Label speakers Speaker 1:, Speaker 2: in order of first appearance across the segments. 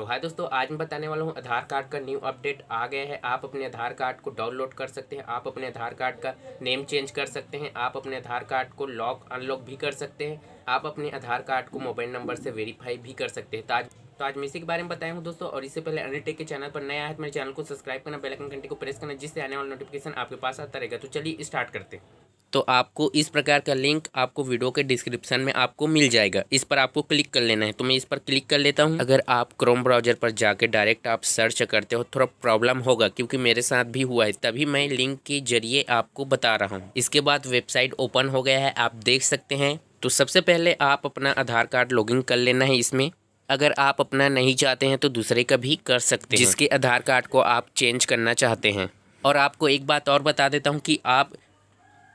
Speaker 1: तो हाय दोस्तों आज मैं बताने वाला हूँ आधार कार्ड का न्यू अपडेट आ गया है आप अपने आधार कार्ड को डाउनलोड कर सकते हैं आप अपने आधार कार्ड का नेम चेंज कर सकते हैं आप अपने आधार कार्ड को लॉक अनलॉक भी कर सकते हैं आप अपने आधार कार्ड को मोबाइल नंबर से वेरीफाई भी कर सकते हैं तो आज तो आज मैं इसी के बारे में बताया हूँ दोस्तों और इससे पहले अनिटेक के चैनल पर नया है तो मेरे चैनल को सब्सक्राइब करना बेलाइकन घंटे को प्रेस करना जिससे आने वाला नोटिफिकेशन आपके पास आता रहेगा तो चलिए स्टार्ट करते हैं तो आपको इस प्रकार का लिंक आपको वीडियो के डिस्क्रिप्शन में आपको मिल जाएगा इस पर आपको क्लिक कर लेना है तो मैं इस पर क्लिक कर लेता हूँ अगर आप क्रोम ब्राउजर पर जाकर डायरेक्ट आप सर्च करते हो थोड़ा प्रॉब्लम होगा क्योंकि मेरे साथ भी हुआ है तभी मैं लिंक के जरिए आपको बता रहा हूँ इसके बाद वेबसाइट ओपन हो गया है आप देख सकते हैं तो सबसे पहले आप अपना आधार कार्ड लॉगिन कर लेना है इसमें अगर आप अपना नहीं चाहते हैं तो दूसरे का भी कर सकते हैं जिसके आधार कार्ड को आप चेंज करना चाहते हैं और आपको एक बात और बता देता हूँ कि आप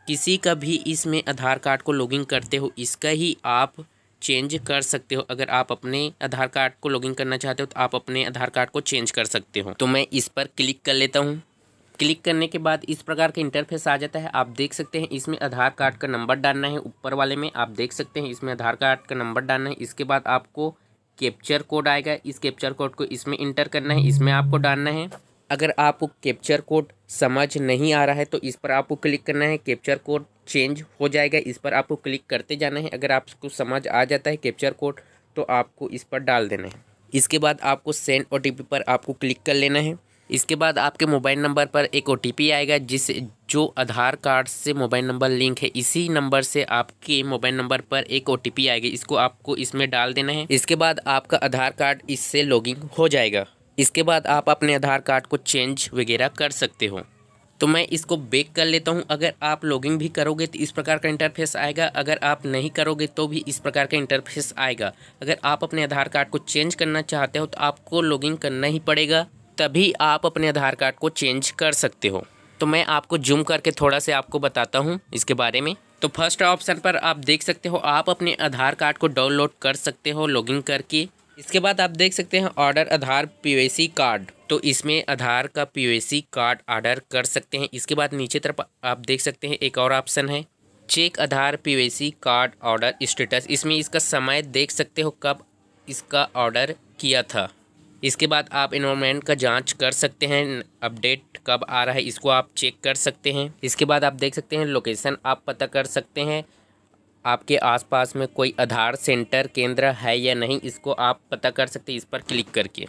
Speaker 1: किसी का भी इसमें आधार कार्ड को लॉगिंग करते हो इसका ही आप चेंज कर सकते हो अगर आप अपने आधार कार्ड को लॉगिंग करना चाहते हो तो आप अपने आधार कार्ड को चेंज कर सकते हो तो मैं इस पर क्लिक कर लेता हूँ क्लिक करने के बाद इस प्रकार का इंटरफेस आ जाता है आप देख सकते हैं इसमें आधार कार्ड का नंबर डालना है ऊपर वाले में आप देख सकते हैं इसमें आधार कार्ड का नंबर डालना है इसके बाद आपको कैप्चर कोड आएगा इस कैप्चर कोड को इसमें इंटर करना है इसमें आपको डालना है अगर आपको कैप्चर कोड समझ नहीं आ रहा है तो इस पर आपको क्लिक करना है कैप्चर कोड चेंज हो जाएगा इस पर आपको क्लिक करते जाना है अगर आपको समझ आ जाता है कैप्चर कोड तो आपको इस पर डाल देना है इसके बाद आपको सेंड ओ पर आपको क्लिक कर लेना है इसके बाद आपके मोबाइल नंबर पर एक ओ आएगा जिस जो आधार कार्ड से मोबाइल नंबर लिंक है इसी नंबर से आपके मोबाइल नंबर पर एक ओ आएगी इसको आपको इसमें डाल देना है इसके बाद आपका आधार कार्ड इससे लॉगिंग हो जाएगा इसके बाद आप अपने आधार कार्ड को चेंज वगैरह कर सकते हो तो मैं इसको बेक कर लेता हूं अगर आप लॉगिंग भी करोगे तो इस प्रकार का इंटरफेस आएगा अगर आप नहीं करोगे तो भी इस प्रकार का इंटरफेस आएगा अगर आप अपने आधार कार्ड को चेंज करना चाहते हो तो आपको लॉगिंग करना ही पड़ेगा तभी आप अपने आधार कार्ड को चेंज कर सकते हो तो मैं आपको जूम करके थोड़ा से आपको बताता हूँ इसके बारे में तो फर्स्ट ऑप्शन पर आप देख सकते हो आप अपने आधार कार्ड को डाउनलोड कर सकते हो लॉगिन करके इसके बाद आप देख सकते हैं ऑर्डर आधार पीओएसी कार्ड तो इसमें आधार का पीओएसी कार्ड ऑर्डर कर सकते हैं इसके बाद नीचे तरफ आप देख सकते हैं एक और ऑप्शन है check Aadhaar POAC card order status इसमें इसका समय देख सकते हो कब इसका ऑर्डर किया था इसके बाद आप इन्वॉर्मेंट का जांच कर सकते हैं अपडेट कब आ रहा है इसको आप चेक कर सकते हैं इसके बाद आप देख सकते हैं लोकेशन आप पता कर सकते हैं आपके आसपास में कोई आधार सेंटर केंद्र है या नहीं इसको आप पता कर सकते हैं इस पर क्लिक करके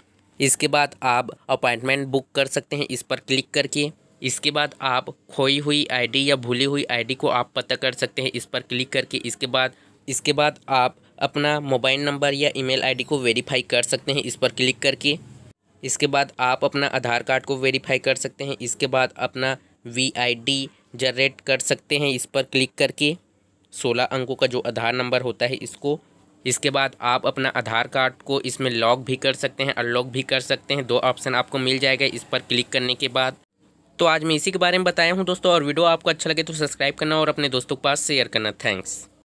Speaker 1: इसके बाद आप अपॉइंटमेंट बुक कर सकते हैं इस पर क्लिक करके इसके बाद आप खोई हुई आईडी या भूली हुई आईडी को आप पता कर सकते हैं इस पर क्लिक करके इसके बाद इसके बाद आप अपना मोबाइल नंबर या ईमेल आईडी को वेरीफाई कर सकते हैं इस पर क्लिक करके इसके बाद आप अपना आधार कार्ड को वेरीफाई कर सकते हैं इसके बाद अपना वी आई डी जनरेट कर सकते हैं इस पर क्लिक करके सोलह अंकों का जो आधार नंबर होता है इसको इसके बाद आप अपना आधार कार्ड को इसमें लॉक भी कर सकते हैं अनलॉक भी कर सकते हैं दो ऑप्शन आपको मिल जाएगा इस पर क्लिक करने के बाद तो आज मैं इसी के बारे में बताया हूँ दोस्तों और वीडियो आपको अच्छा लगे तो सब्सक्राइब करना और अपने दोस्तों के पास शेयर करना थैंक्स